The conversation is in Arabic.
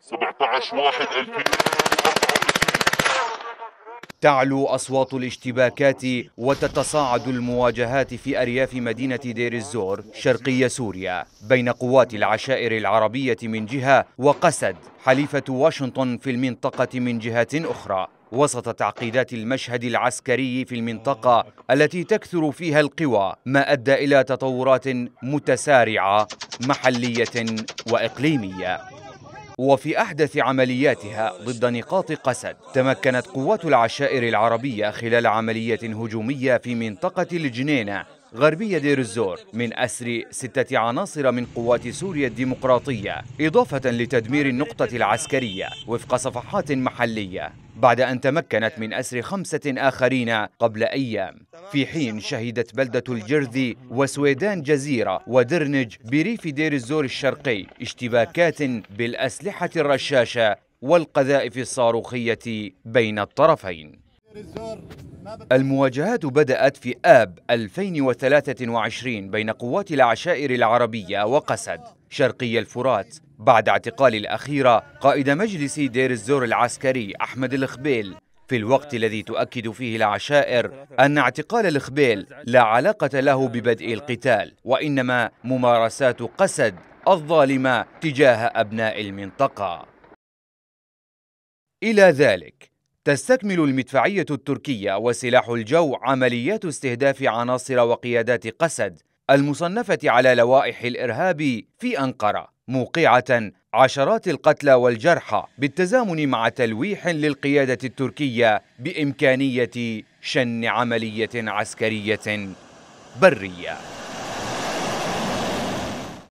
17 2000 تعلو أصوات الاشتباكات وتتصاعد المواجهات في أرياف مدينة دير الزور شرقي سوريا بين قوات العشائر العربية من جهة وقسد حليفة واشنطن في المنطقة من جهة أخرى وسط تعقيدات المشهد العسكري في المنطقة التي تكثر فيها القوى ما أدى إلى تطورات متسارعة محلية وإقليمية وفي أحدث عملياتها ضد نقاط قسد تمكنت قوات العشائر العربية خلال عملية هجومية في منطقة الجنينة غربية دير الزور من أسر ستة عناصر من قوات سوريا الديمقراطية إضافة لتدمير النقطة العسكرية وفق صفحات محلية بعد أن تمكنت من أسر خمسة آخرين قبل أيام في حين شهدت بلدة الجرذي وسويدان جزيرة ودرنج بريف دير الزور الشرقي اشتباكات بالأسلحة الرشاشة والقذائف الصاروخية بين الطرفين المواجهات بدأت في آب 2023 بين قوات العشائر العربية وقسد شرقي الفرات بعد اعتقال الأخيرة قائد مجلس دير الزور العسكري أحمد الخبيل في الوقت الذي تؤكد فيه العشائر أن اعتقال الخبيل لا علاقة له ببدء القتال وإنما ممارسات قسد الظالمة تجاه أبناء المنطقة إلى ذلك تستكمل المدفعية التركية وسلاح الجو عمليات استهداف عناصر وقيادات قسد المصنفة على لوائح الإرهاب في أنقرة موقعة عشرات القتلى والجرحى بالتزامن مع تلويح للقيادة التركية بإمكانية شن عملية عسكرية برية